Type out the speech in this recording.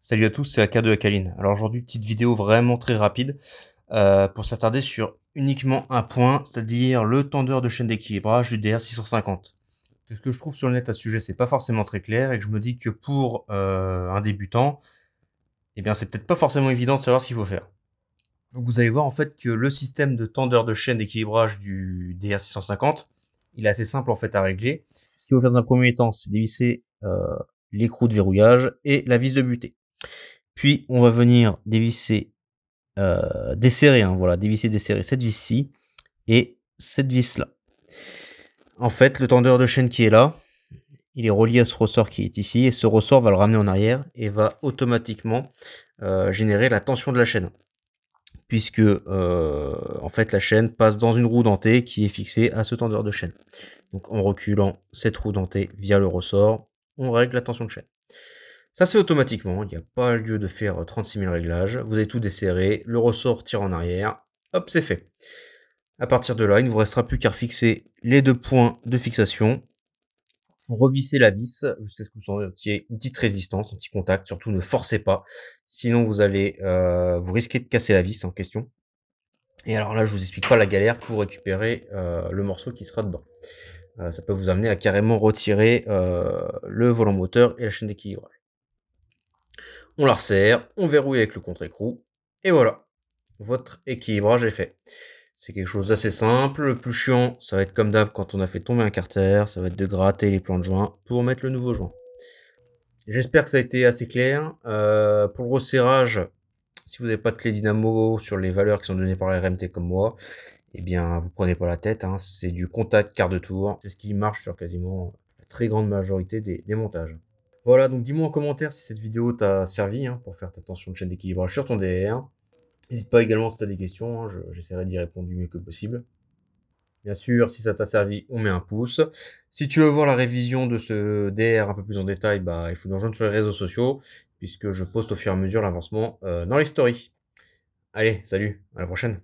Salut à tous, c'est AK de Akaline. Alors aujourd'hui, petite vidéo vraiment très rapide euh, pour s'attarder sur uniquement un point, c'est-à-dire le tendeur de chaîne d'équilibrage du dr 650. Ce que je trouve sur le net à ce sujet, c'est pas forcément très clair et que je me dis que pour euh, un débutant, eh bien c'est peut-être pas forcément évident de savoir ce qu'il faut faire. vous allez voir en fait que le système de tendeur de chaîne d'équilibrage du DR650 il est assez simple en fait à régler. Ce qu'il faut faire dans un premier temps, c'est dévisser euh, l'écrou de verrouillage et la vis de butée. Puis on va venir dévisser, euh, desserrer, hein, voilà, dévisser, desserrer cette vis-ci et cette vis-là. En fait, le tendeur de chaîne qui est là, il est relié à ce ressort qui est ici et ce ressort va le ramener en arrière et va automatiquement euh, générer la tension de la chaîne puisque euh, en fait la chaîne passe dans une roue dentée qui est fixée à ce tendeur de chaîne. Donc en reculant cette roue dentée via le ressort, on règle la tension de chaîne. Ça c'est automatiquement, il n'y a pas lieu de faire 36 euh, 000 réglages, vous avez tout desserré, le ressort tire en arrière, hop c'est fait. À partir de là, il ne vous restera plus qu'à fixer les deux points de fixation revissez la vis jusqu'à ce que vous sentiez une petite résistance, un petit contact. Surtout, ne forcez pas, sinon vous allez euh, vous risquez de casser la vis en question. Et alors là, je vous explique pas la galère pour récupérer euh, le morceau qui sera dedans. Euh, ça peut vous amener à carrément retirer le volant moteur et la chaîne d'équilibrage. On la resserre, on verrouille avec le contre-écrou, et voilà, votre équilibrage est fait. C'est quelque chose d'assez simple. Le plus chiant, ça va être comme d'hab quand on a fait tomber un carter, ça va être de gratter les plans de joint pour mettre le nouveau joint. J'espère que ça a été assez clair. Euh, pour le resserrage, si vous n'avez pas de clé dynamo sur les valeurs qui sont données par la RMT comme moi, eh bien, vous prenez pas la tête. Hein. C'est du contact quart de tour. C'est ce qui marche sur quasiment la très grande majorité des, montages. Voilà, donc dis-moi en commentaire si cette vidéo t'a servi hein, pour faire ta tension de chaîne d'équilibrage sur ton DR. N'hésite pas également si tu as des questions, hein, j'essaierai d'y répondre du mieux que possible. Bien sûr, si ça t'a servi, on met un pouce. Si tu veux voir la révision de ce DR un peu plus en détail, bah, il faut nous rejoindre sur les réseaux sociaux, puisque je poste au fur et à mesure l'avancement euh, dans les stories. Allez, salut, à la prochaine.